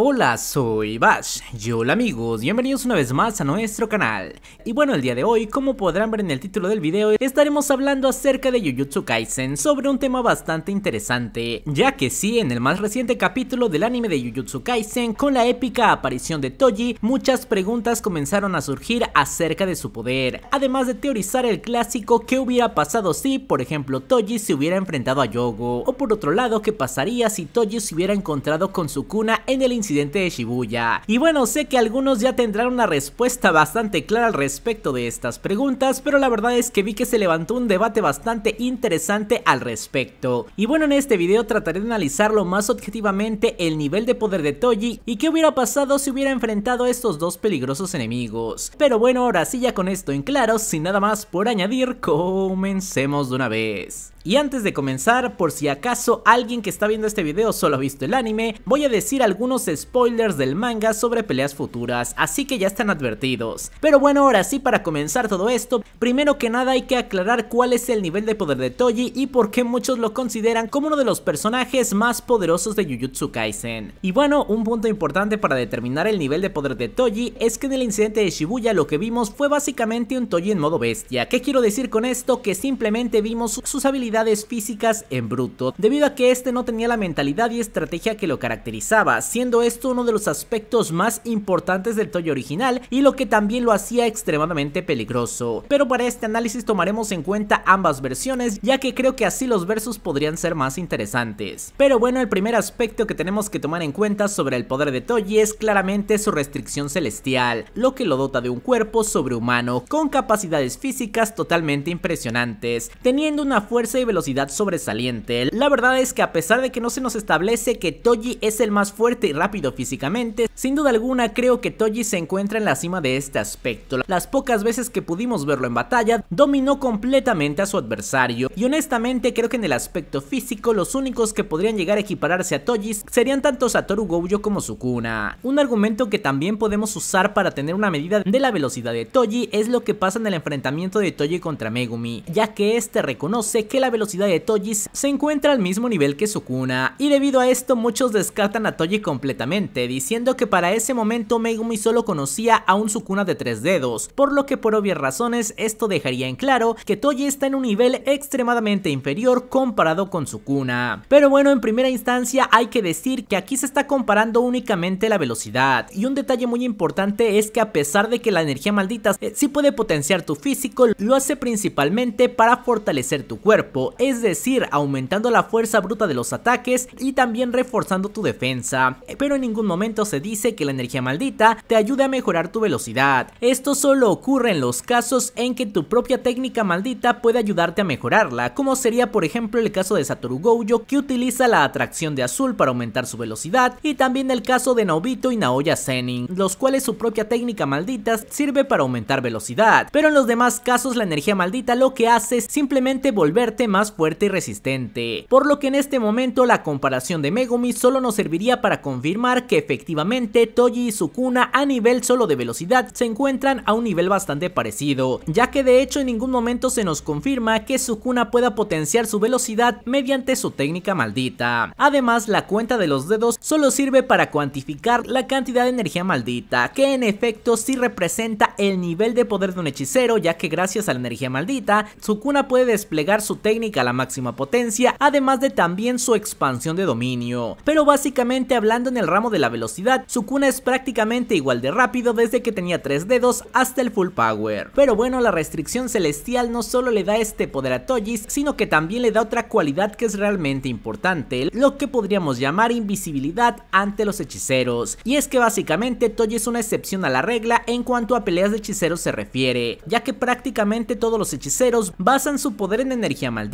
Hola, soy Bash, y hola amigos, bienvenidos una vez más a nuestro canal. Y bueno, el día de hoy, como podrán ver en el título del video, estaremos hablando acerca de Jujutsu Kaisen sobre un tema bastante interesante, ya que sí, en el más reciente capítulo del anime de Jujutsu Kaisen, con la épica aparición de Toji, muchas preguntas comenzaron a surgir acerca de su poder, además de teorizar el clásico qué hubiera pasado si, por ejemplo, Toji se hubiera enfrentado a Yogo, o por otro lado, qué pasaría si Toji se hubiera encontrado con su en el incidente de Shibuya. Y bueno, sé que algunos ya tendrán una respuesta bastante clara al respecto de estas preguntas, pero la verdad es que vi que se levantó un debate bastante interesante al respecto. Y bueno, en este video trataré de analizarlo más objetivamente el nivel de poder de Toji y qué hubiera pasado si hubiera enfrentado a estos dos peligrosos enemigos. Pero bueno, ahora sí ya con esto en claro, sin nada más por añadir, comencemos de una vez. Y antes de comenzar, por si acaso alguien que está viendo este video solo ha visto el anime, voy a decir algunos spoilers del manga sobre peleas futuras, así que ya están advertidos. Pero bueno, ahora sí para comenzar todo esto, primero que nada hay que aclarar cuál es el nivel de poder de Toji y por qué muchos lo consideran como uno de los personajes más poderosos de Jujutsu Kaisen. Y bueno, un punto importante para determinar el nivel de poder de Toji es que en el incidente de Shibuya lo que vimos fue básicamente un Toji en modo bestia. ¿Qué quiero decir con esto? Que simplemente vimos sus habilidades físicas en bruto, debido a que este no tenía la mentalidad y estrategia que lo caracterizaba, siendo esto uno de los aspectos más importantes del toyo original y lo que también lo hacía extremadamente peligroso. Pero para este análisis tomaremos en cuenta ambas versiones, ya que creo que así los versos podrían ser más interesantes. Pero bueno, el primer aspecto que tenemos que tomar en cuenta sobre el poder de Toy es claramente su restricción celestial, lo que lo dota de un cuerpo sobrehumano, con capacidades físicas totalmente impresionantes, teniendo una fuerza y velocidad sobresaliente. La verdad es que a pesar de que no se nos establece que Toji es el más fuerte y rápido físicamente, sin duda alguna creo que Toji se encuentra en la cima de este aspecto. Las pocas veces que pudimos verlo en batalla, dominó completamente a su adversario. Y honestamente creo que en el aspecto físico, los únicos que podrían llegar a equipararse a Toji serían tanto Satoru Gojo como Sukuna. Un argumento que también podemos usar para tener una medida de la velocidad de Toji es lo que pasa en el enfrentamiento de Toji contra Megumi, ya que este reconoce que la la velocidad de Toji se encuentra al mismo nivel que Sukuna, y debido a esto muchos descartan a Toji completamente, diciendo que para ese momento Megumi solo conocía a un Sukuna de tres dedos, por lo que por obvias razones esto dejaría en claro que Toji está en un nivel extremadamente inferior comparado con Sukuna. Pero bueno, en primera instancia hay que decir que aquí se está comparando únicamente la velocidad, y un detalle muy importante es que a pesar de que la energía maldita eh, sí puede potenciar tu físico, lo hace principalmente para fortalecer tu cuerpo, es decir, aumentando la fuerza bruta de los ataques y también reforzando tu defensa. Eh, pero en ningún momento se dice que la energía maldita te ayude a mejorar tu velocidad. Esto solo ocurre en los casos en que tu propia técnica maldita puede ayudarte a mejorarla, como sería por ejemplo el caso de Satoru Gojo que utiliza la atracción de azul para aumentar su velocidad y también el caso de Naobito y Naoya Zenin, los cuales su propia técnica maldita sirve para aumentar velocidad. Pero en los demás casos la energía maldita lo que hace es simplemente volverte más fuerte y resistente, por lo que en este momento la comparación de Megumi solo nos serviría para confirmar que efectivamente Toji y Sukuna a nivel solo de velocidad se encuentran a un nivel bastante parecido, ya que de hecho en ningún momento se nos confirma que Sukuna pueda potenciar su velocidad mediante su técnica maldita. Además la cuenta de los dedos solo sirve para cuantificar la cantidad de energía maldita, que en efecto sí representa el nivel de poder de un hechicero ya que gracias a la energía maldita Sukuna puede desplegar su técnica la máxima potencia, además de también su expansión de dominio. Pero básicamente hablando en el ramo de la velocidad, su cuna es prácticamente igual de rápido desde que tenía tres dedos hasta el full power. Pero bueno, la restricción celestial no solo le da este poder a Tojis, sino que también le da otra cualidad que es realmente importante, lo que podríamos llamar invisibilidad ante los hechiceros. Y es que básicamente Toji es una excepción a la regla en cuanto a peleas de hechiceros se refiere, ya que prácticamente todos los hechiceros basan su poder en energía maldita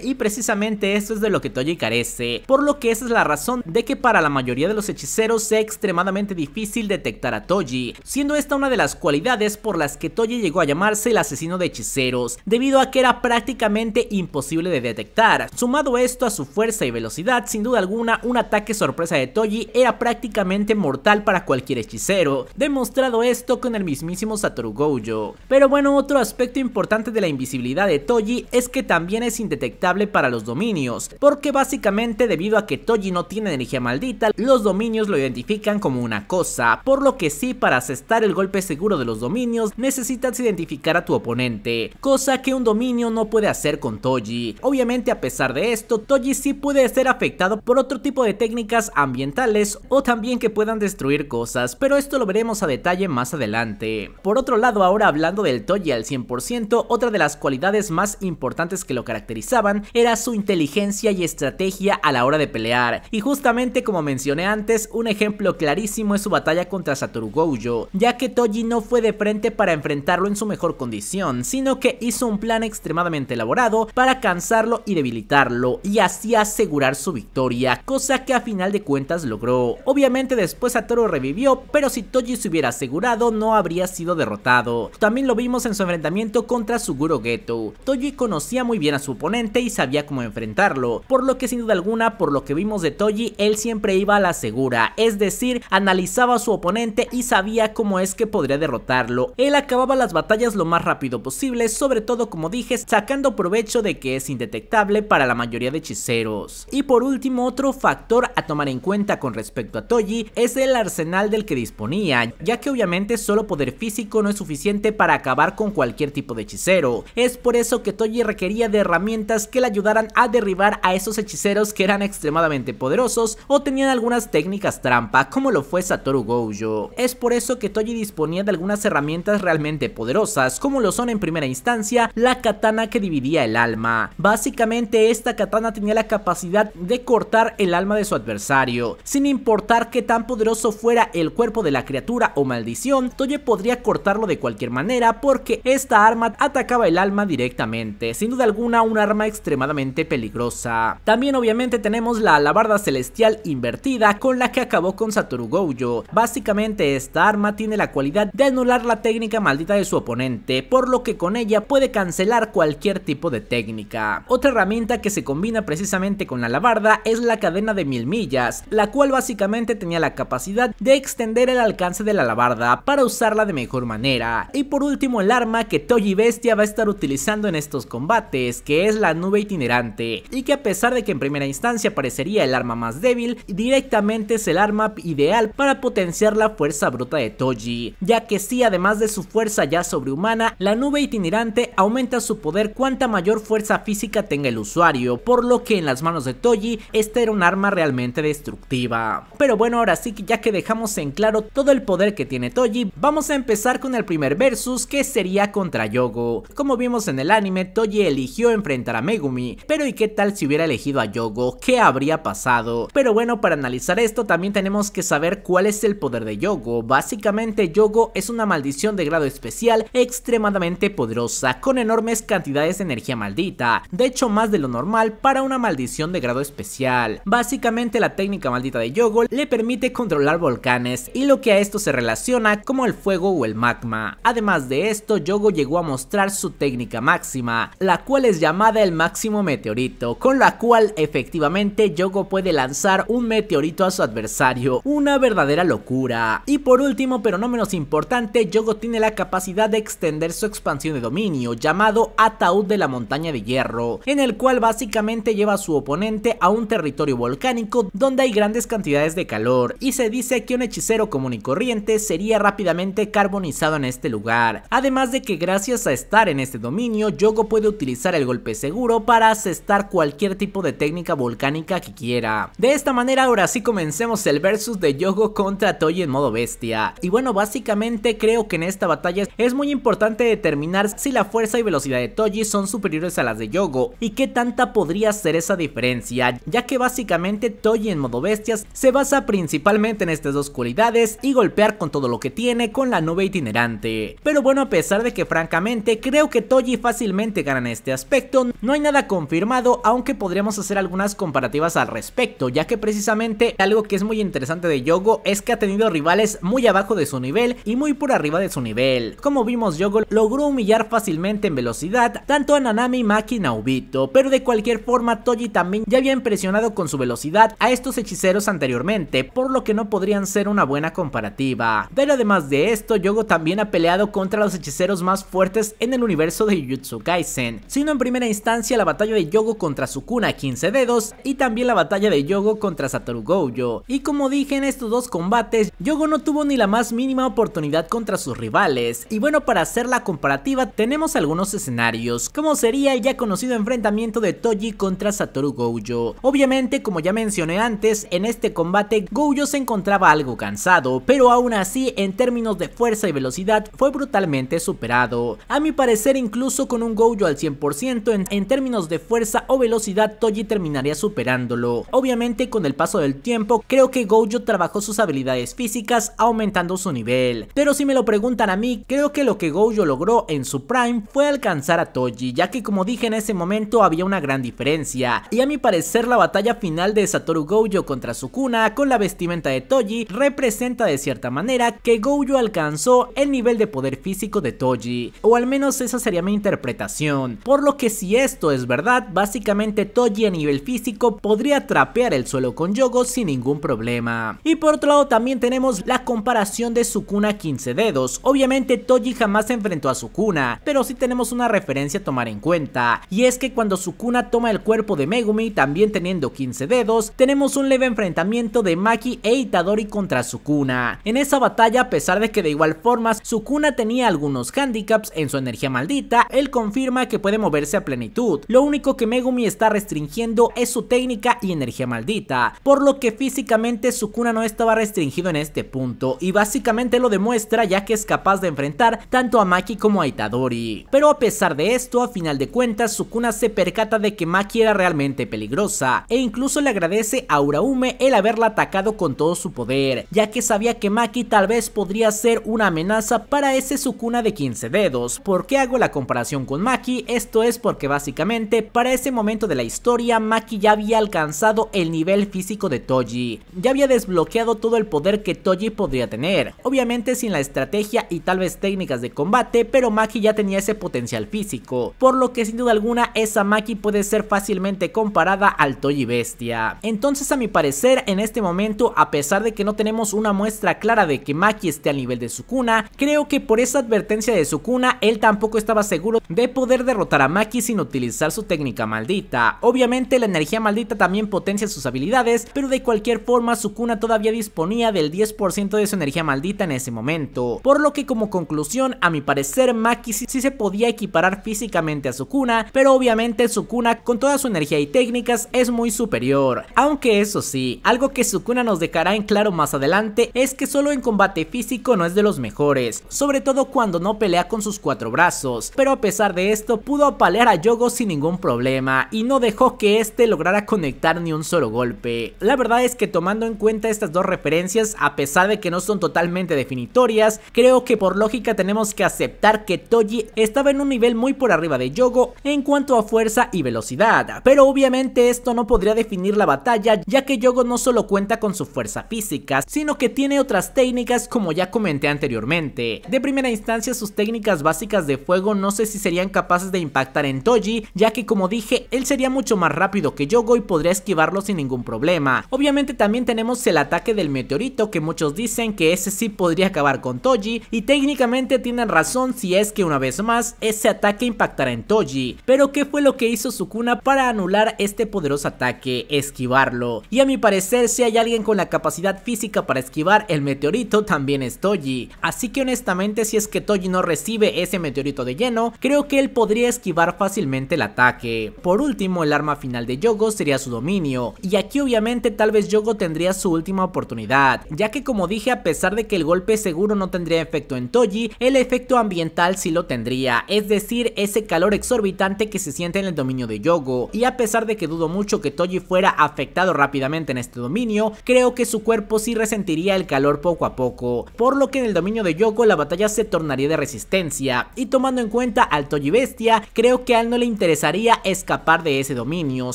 y precisamente esto es de lo que Toji carece, por lo que esa es la razón de que para la mayoría de los hechiceros sea extremadamente difícil detectar a Toji, siendo esta una de las cualidades por las que Toji llegó a llamarse el asesino de hechiceros, debido a que era prácticamente imposible de detectar. Sumado esto a su fuerza y velocidad, sin duda alguna, un ataque sorpresa de Toji era prácticamente mortal para cualquier hechicero, demostrado esto con el mismísimo Satoru Gojo. Pero bueno, otro aspecto importante de la invisibilidad de Toji es que también es indetectable para los dominios, porque básicamente debido a que Toji no tiene energía maldita, los dominios lo identifican como una cosa, por lo que sí para asestar el golpe seguro de los dominios necesitas identificar a tu oponente, cosa que un dominio no puede hacer con Toji. Obviamente a pesar de esto, Toji sí puede ser afectado por otro tipo de técnicas ambientales o también que puedan destruir cosas, pero esto lo veremos a detalle más adelante. Por otro lado, ahora hablando del Toji al 100%, otra de las cualidades más importantes que lo caracteriza caracterizaban era su inteligencia y estrategia a la hora de pelear, y justamente como mencioné antes, un ejemplo clarísimo es su batalla contra Satoru Gojo, ya que Toji no fue de frente para enfrentarlo en su mejor condición, sino que hizo un plan extremadamente elaborado para cansarlo y debilitarlo, y así asegurar su victoria, cosa que a final de cuentas logró. Obviamente después Satoru revivió, pero si Toji se hubiera asegurado no habría sido derrotado. También lo vimos en su enfrentamiento contra Suguro Geto. Toji conocía muy bien a su oponente y sabía cómo enfrentarlo, por lo que sin duda alguna, por lo que vimos de Toji, él siempre iba a la segura, es decir, analizaba a su oponente y sabía cómo es que podría derrotarlo. Él acababa las batallas lo más rápido posible, sobre todo como dije, sacando provecho de que es indetectable para la mayoría de hechiceros. Y por último, otro factor a tomar en cuenta con respecto a Toji es el arsenal del que disponía, ya que obviamente solo poder físico no es suficiente para acabar con cualquier tipo de hechicero. Es por eso que Toji requería de herramientas que le ayudaran a derribar a esos hechiceros que eran extremadamente poderosos o tenían algunas técnicas trampa como lo fue Satoru Gojo. Es por eso que Toji disponía de algunas herramientas realmente poderosas como lo son en primera instancia la katana que dividía el alma. Básicamente esta katana tenía la capacidad de cortar el alma de su adversario. Sin importar qué tan poderoso fuera el cuerpo de la criatura o maldición, Toji podría cortarlo de cualquier manera porque esta arma atacaba el alma directamente. Sin duda alguna un arma extremadamente peligrosa. También obviamente tenemos la alabarda celestial invertida con la que acabó con Satoru Gojo. Básicamente esta arma tiene la cualidad de anular la técnica maldita de su oponente, por lo que con ella puede cancelar cualquier tipo de técnica. Otra herramienta que se combina precisamente con la alabarda es la cadena de mil millas, la cual básicamente tenía la capacidad de extender el alcance de la alabarda para usarla de mejor manera. Y por último el arma que Toji Bestia va a estar utilizando en estos combates, que que es la nube itinerante, y que a pesar de que en primera instancia parecería el arma más débil, directamente es el arma ideal para potenciar la fuerza bruta de Toji, ya que si además de su fuerza ya sobrehumana, la nube itinerante aumenta su poder cuanta mayor fuerza física tenga el usuario, por lo que en las manos de Toji esta era un arma realmente destructiva. Pero bueno, ahora sí que ya que dejamos en claro todo el poder que tiene Toji, vamos a empezar con el primer versus que sería contra Yogo. Como vimos en el anime, Toji eligió en enfrentar a Megumi. Pero ¿y qué tal si hubiera elegido a Yogo? ¿Qué habría pasado? Pero bueno, para analizar esto también tenemos que saber cuál es el poder de Yogo. Básicamente Yogo es una maldición de grado especial extremadamente poderosa con enormes cantidades de energía maldita. De hecho, más de lo normal para una maldición de grado especial. Básicamente la técnica maldita de Yogo le permite controlar volcanes y lo que a esto se relaciona como el fuego o el magma. Además de esto, Yogo llegó a mostrar su técnica máxima, la cual es ya llamada el máximo meteorito, con la cual efectivamente Yogo puede lanzar un meteorito a su adversario, una verdadera locura. Y por último, pero no menos importante, Yogo tiene la capacidad de extender su expansión de dominio, llamado Ataúd de la Montaña de Hierro, en el cual básicamente lleva a su oponente a un territorio volcánico donde hay grandes cantidades de calor, y se dice que un hechicero común y corriente sería rápidamente carbonizado en este lugar, además de que gracias a estar en este dominio, Yogo puede utilizar el golpe seguro para asestar cualquier tipo de técnica volcánica que quiera. De esta manera ahora sí comencemos el versus de Yogo contra Toji en modo bestia. Y bueno, básicamente creo que en esta batalla es muy importante determinar si la fuerza y velocidad de Toji son superiores a las de Yogo y qué tanta podría ser esa diferencia, ya que básicamente Toji en modo bestias se basa principalmente en estas dos cualidades y golpear con todo lo que tiene con la nube itinerante. Pero bueno, a pesar de que francamente creo que Toji fácilmente gana en este aspecto, no hay nada confirmado, aunque podríamos hacer algunas comparativas al respecto, ya que precisamente algo que es muy interesante de Yogo es que ha tenido rivales muy abajo de su nivel y muy por arriba de su nivel. Como vimos, Yogo logró humillar fácilmente en velocidad tanto a Nanami, Maki y Naubito, pero de cualquier forma Toji también ya había impresionado con su velocidad a estos hechiceros anteriormente, por lo que no podrían ser una buena comparativa. Pero además de esto, Yogo también ha peleado contra los hechiceros más fuertes en el universo de Jujutsu Kaisen, sino en instancia la batalla de Yogo contra Sukuna 15 dedos y también la batalla de Yogo contra Satoru Gojo. Y como dije en estos dos combates, Yogo no tuvo ni la más mínima oportunidad contra sus rivales. Y bueno, para hacer la comparativa tenemos algunos escenarios, como sería el ya conocido enfrentamiento de Toji contra Satoru Gojo. Obviamente, como ya mencioné antes, en este combate Gojo se encontraba algo cansado, pero aún así en términos de fuerza y velocidad fue brutalmente superado. A mi parecer incluso con un Gojo al 100% en términos de fuerza o velocidad Toji terminaría superándolo. Obviamente con el paso del tiempo creo que Gojo trabajó sus habilidades físicas aumentando su nivel, pero si me lo preguntan a mí creo que lo que Gojo logró en su prime fue alcanzar a Toji ya que como dije en ese momento había una gran diferencia y a mi parecer la batalla final de Satoru Gojo contra Sukuna con la vestimenta de Toji representa de cierta manera que Gojo alcanzó el nivel de poder físico de Toji o al menos esa sería mi interpretación por lo que si esto es verdad, básicamente Toji a nivel físico podría trapear el suelo con Yogo sin ningún problema. Y por otro lado también tenemos la comparación de Sukuna 15 dedos. Obviamente Toji jamás se enfrentó a Sukuna, pero sí tenemos una referencia a tomar en cuenta. Y es que cuando Sukuna toma el cuerpo de Megumi, también teniendo 15 dedos, tenemos un leve enfrentamiento de Maki e Itadori contra Sukuna. En esa batalla, a pesar de que de igual forma Sukuna tenía algunos handicaps en su energía maldita, él confirma que puede moverse a plenitud. Lo único que Megumi está restringiendo es su técnica y energía maldita, por lo que físicamente Sukuna no estaba restringido en este punto y básicamente lo demuestra ya que es capaz de enfrentar tanto a Maki como a Itadori. Pero a pesar de esto, a final de cuentas Sukuna se percata de que Maki era realmente peligrosa e incluso le agradece a Uraume el haberla atacado con todo su poder, ya que sabía que Maki tal vez podría ser una amenaza para ese Sukuna de 15 dedos. ¿Por qué hago la comparación con Maki? Esto es por porque básicamente para ese momento de la historia Maki ya había alcanzado el nivel físico de Toji, ya había desbloqueado todo el poder que Toji podría tener, obviamente sin la estrategia y tal vez técnicas de combate, pero Maki ya tenía ese potencial físico, por lo que sin duda alguna esa Maki puede ser fácilmente comparada al Toji Bestia. Entonces a mi parecer en este momento a pesar de que no tenemos una muestra clara de que Maki esté al nivel de Sukuna, creo que por esa advertencia de Sukuna él tampoco estaba seguro de poder derrotar a Maki sin utilizar su técnica maldita. Obviamente la energía maldita también potencia sus habilidades, pero de cualquier forma Sukuna todavía disponía del 10% de su energía maldita en ese momento. Por lo que como conclusión, a mi parecer Maki sí, se podía equiparar físicamente a Sukuna, pero obviamente Sukuna con toda su energía y técnicas es muy superior. Aunque eso sí, algo que Sukuna nos dejará en claro más adelante es que solo en combate físico no es de los mejores, sobre todo cuando no pelea con sus cuatro brazos, pero a pesar de esto pudo apalear Yogo sin ningún problema y no dejó que este lograra conectar ni un solo golpe. La verdad es que tomando en cuenta estas dos referencias, a pesar de que no son totalmente definitorias, creo que por lógica tenemos que aceptar que Toji estaba en un nivel muy por arriba de Yogo en cuanto a fuerza y velocidad, pero obviamente esto no podría definir la batalla ya que Yogo no solo cuenta con su fuerza física, sino que tiene otras técnicas como ya comenté anteriormente. De primera instancia sus técnicas básicas de fuego no sé si serían capaces de impactar en Toji, ya que como dije, él sería mucho más rápido que Yogo y podría esquivarlo sin ningún problema. Obviamente también tenemos el ataque del meteorito que muchos dicen que ese sí podría acabar con Toji y técnicamente tienen razón si es que una vez más ese ataque impactará en Toji. Pero ¿qué fue lo que hizo Sukuna para anular este poderoso ataque? Esquivarlo. Y a mi parecer si hay alguien con la capacidad física para esquivar el meteorito también es Toji. Así que honestamente si es que Toji no recibe ese meteorito de lleno, creo que él podría esquivar fácilmente fácilmente el ataque. Por último, el arma final de Yogo sería su dominio, y aquí obviamente tal vez Yogo tendría su última oportunidad, ya que como dije a pesar de que el golpe seguro no tendría efecto en Toji, el efecto ambiental sí lo tendría, es decir, ese calor exorbitante que se siente en el dominio de Yogo, y a pesar de que dudo mucho que Toji fuera afectado rápidamente en este dominio, creo que su cuerpo sí resentiría el calor poco a poco, por lo que en el dominio de Yogo la batalla se tornaría de resistencia, y tomando en cuenta al Toji Bestia, creo que no le interesaría escapar de ese dominio,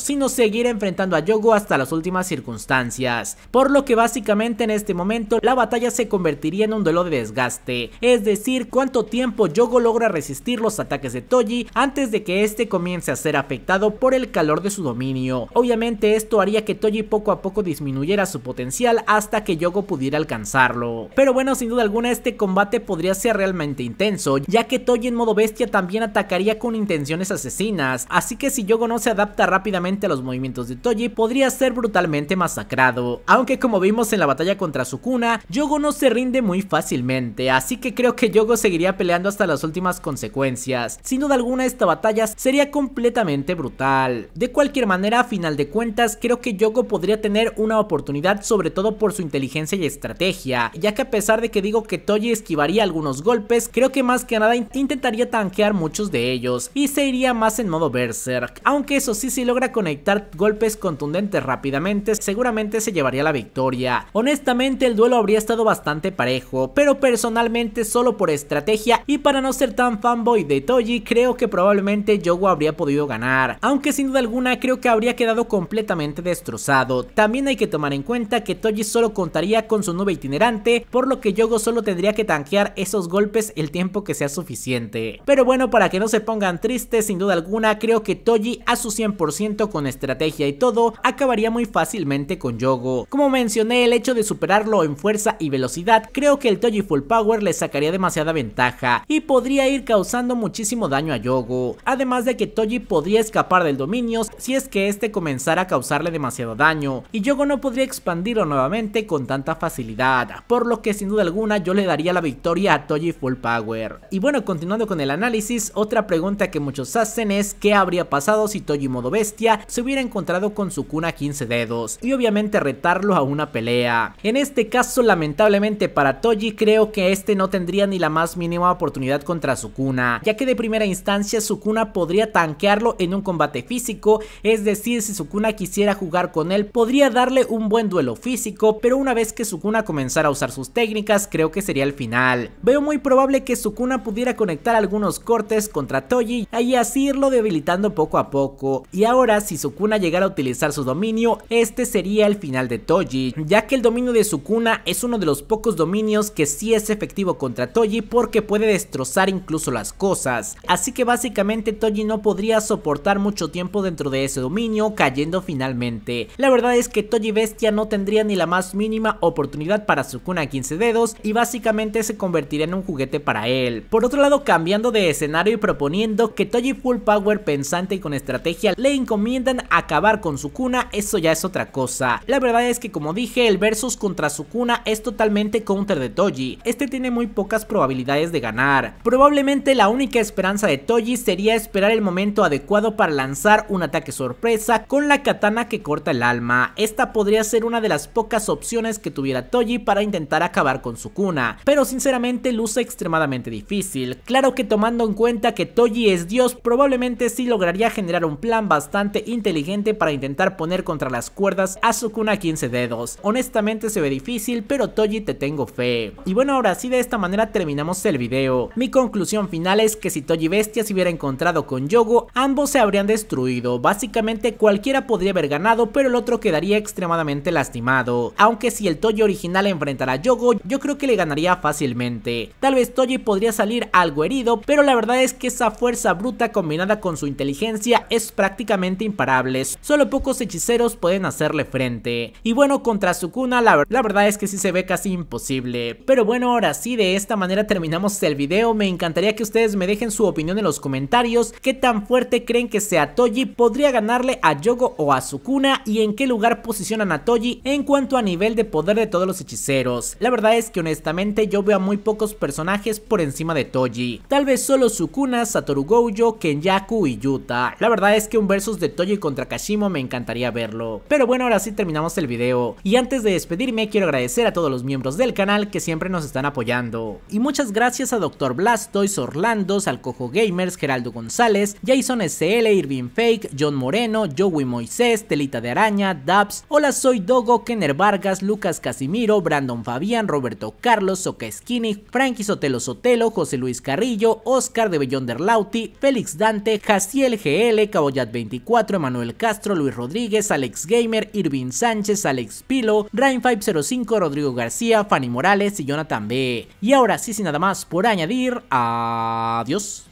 sino seguir enfrentando a Yogo hasta las últimas circunstancias, por lo que básicamente en este momento la batalla se convertiría en un duelo de desgaste, es decir, cuánto tiempo Yogo logra resistir los ataques de Toji antes de que este comience a ser afectado por el calor de su dominio. Obviamente esto haría que Toji poco a poco disminuyera su potencial hasta que Yogo pudiera alcanzarlo. Pero bueno, sin duda alguna este combate podría ser realmente intenso, ya que Toji en modo bestia también atacaría con intenciones asesinas, así que si Yogo no se adapta rápidamente a los movimientos de Toji, podría ser brutalmente masacrado. Aunque como vimos en la batalla contra Sukuna, Yogo no se rinde muy fácilmente, así que creo que Yogo seguiría peleando hasta las últimas consecuencias. Sin duda alguna esta batalla sería completamente brutal. De cualquier manera, a final de cuentas, creo que Yogo podría tener una oportunidad sobre todo por su inteligencia y estrategia, ya que a pesar de que digo que Toji esquivaría algunos golpes, creo que más que nada intentaría tanquear muchos de ellos y se iría más en modo Berserk, aunque eso sí, si logra conectar golpes contundentes rápidamente, seguramente se llevaría la victoria. Honestamente, el duelo habría estado bastante parejo, pero personalmente solo por estrategia y para no ser tan fanboy de Toji, creo que probablemente Yogo habría podido ganar, aunque sin duda alguna creo que habría quedado completamente destrozado. También hay que tomar en cuenta que Toji solo contaría con su nube itinerante, por lo que Yogo solo tendría que tanquear esos golpes el tiempo que sea suficiente. Pero bueno, para que no se pongan tristes, sin duda alguna creo que Toji a su 100% con estrategia y todo acabaría muy fácilmente con Yogo. Como mencioné el hecho de superarlo en fuerza y velocidad creo que el Toji Full Power le sacaría demasiada ventaja y podría ir causando muchísimo daño a Yogo. Además de que Toji podría escapar del dominio si es que este comenzara a causarle demasiado daño y Yogo no podría expandirlo nuevamente con tanta facilidad, por lo que sin duda alguna yo le daría la victoria a Toji Full Power. Y bueno continuando con el análisis, otra pregunta que muchos hacen es qué habría pasado si Toji modo bestia se hubiera encontrado con Sukuna 15 dedos y obviamente retarlo a una pelea. En este caso lamentablemente para Toji creo que este no tendría ni la más mínima oportunidad contra Sukuna, ya que de primera instancia Sukuna podría tanquearlo en un combate físico, es decir si Sukuna quisiera jugar con él podría darle un buen duelo físico, pero una vez que Sukuna comenzara a usar sus técnicas creo que sería el final. Veo muy probable que Sukuna pudiera conectar algunos cortes contra Toji, ahí así pues irlo debilitando poco a poco. Y ahora si Sukuna llegara a utilizar su dominio, este sería el final de Toji, ya que el dominio de Sukuna es uno de los pocos dominios que sí es efectivo contra Toji porque puede destrozar incluso las cosas. Así que básicamente Toji no podría soportar mucho tiempo dentro de ese dominio cayendo finalmente. La verdad es que Toji Bestia no tendría ni la más mínima oportunidad para Sukuna 15 dedos y básicamente se convertiría en un juguete para él. Por otro lado cambiando de escenario y proponiendo que Toji full Power pensante y con estrategia le encomiendan acabar con su cuna. eso ya es otra cosa. La verdad es que como dije, el versus contra su cuna es totalmente counter de Toji. Este tiene muy pocas probabilidades de ganar. Probablemente la única esperanza de Toji sería esperar el momento adecuado para lanzar un ataque sorpresa con la katana que corta el alma. Esta podría ser una de las pocas opciones que tuviera Toji para intentar acabar con su Sukuna, pero sinceramente luce extremadamente difícil. Claro que tomando en cuenta que Toji es dios probablemente sí lograría generar un plan bastante inteligente para intentar poner contra las cuerdas a Sukuna 15 dedos. Honestamente se ve difícil, pero Toji te tengo fe. Y bueno, ahora sí de esta manera terminamos el video. Mi conclusión final es que si Toji Bestia se hubiera encontrado con Yogo, ambos se habrían destruido. Básicamente cualquiera podría haber ganado, pero el otro quedaría extremadamente lastimado. Aunque si el Toji original enfrentara a Yogo, yo creo que le ganaría fácilmente. Tal vez Toji podría salir algo herido, pero la verdad es que esa fuerza bruta combinada con su inteligencia es prácticamente imparable, solo pocos hechiceros pueden hacerle frente. Y bueno, contra Sukuna la, verdad es que sí se ve casi imposible. Pero bueno, ahora sí, de esta manera terminamos el video, me encantaría que ustedes me dejen su opinión en los comentarios, qué tan fuerte creen que sea Toji podría ganarle a Yogo o a Sukuna y en qué lugar posicionan a Toji en cuanto a nivel de poder de todos los hechiceros. La verdad es que honestamente yo veo a muy pocos personajes por encima de Toji. Tal vez solo Sukuna, Satoru Gojo, Kenyaku y Yuta. La verdad es que un versus de Toyo contra Kashimo me encantaría verlo. Pero bueno, ahora sí terminamos el video. Y antes de despedirme, quiero agradecer a todos los miembros del canal que siempre nos están apoyando. Y muchas gracias a Dr. Blastoise, Orlando, Salcojo Gamers, Geraldo González, Jason SL, Irving Fake, John Moreno, Joey Moisés, Telita de Araña, Dabs, Hola Soy Dogo, Kenner Vargas, Lucas Casimiro, Brandon Fabián, Roberto Carlos, Soca Skinny, Frankie Sotelo Sotelo, José Luis Carrillo, Oscar de Lauti, Félix Dante, Jaciel GL, Caboyat 24, Emanuel Castro, Luis Rodríguez, Alex Gamer, Irvin Sánchez, Alex Pilo, Rain 505, Rodrigo García, Fanny Morales y Jonathan B. Y ahora sí, sin nada más por añadir, adiós.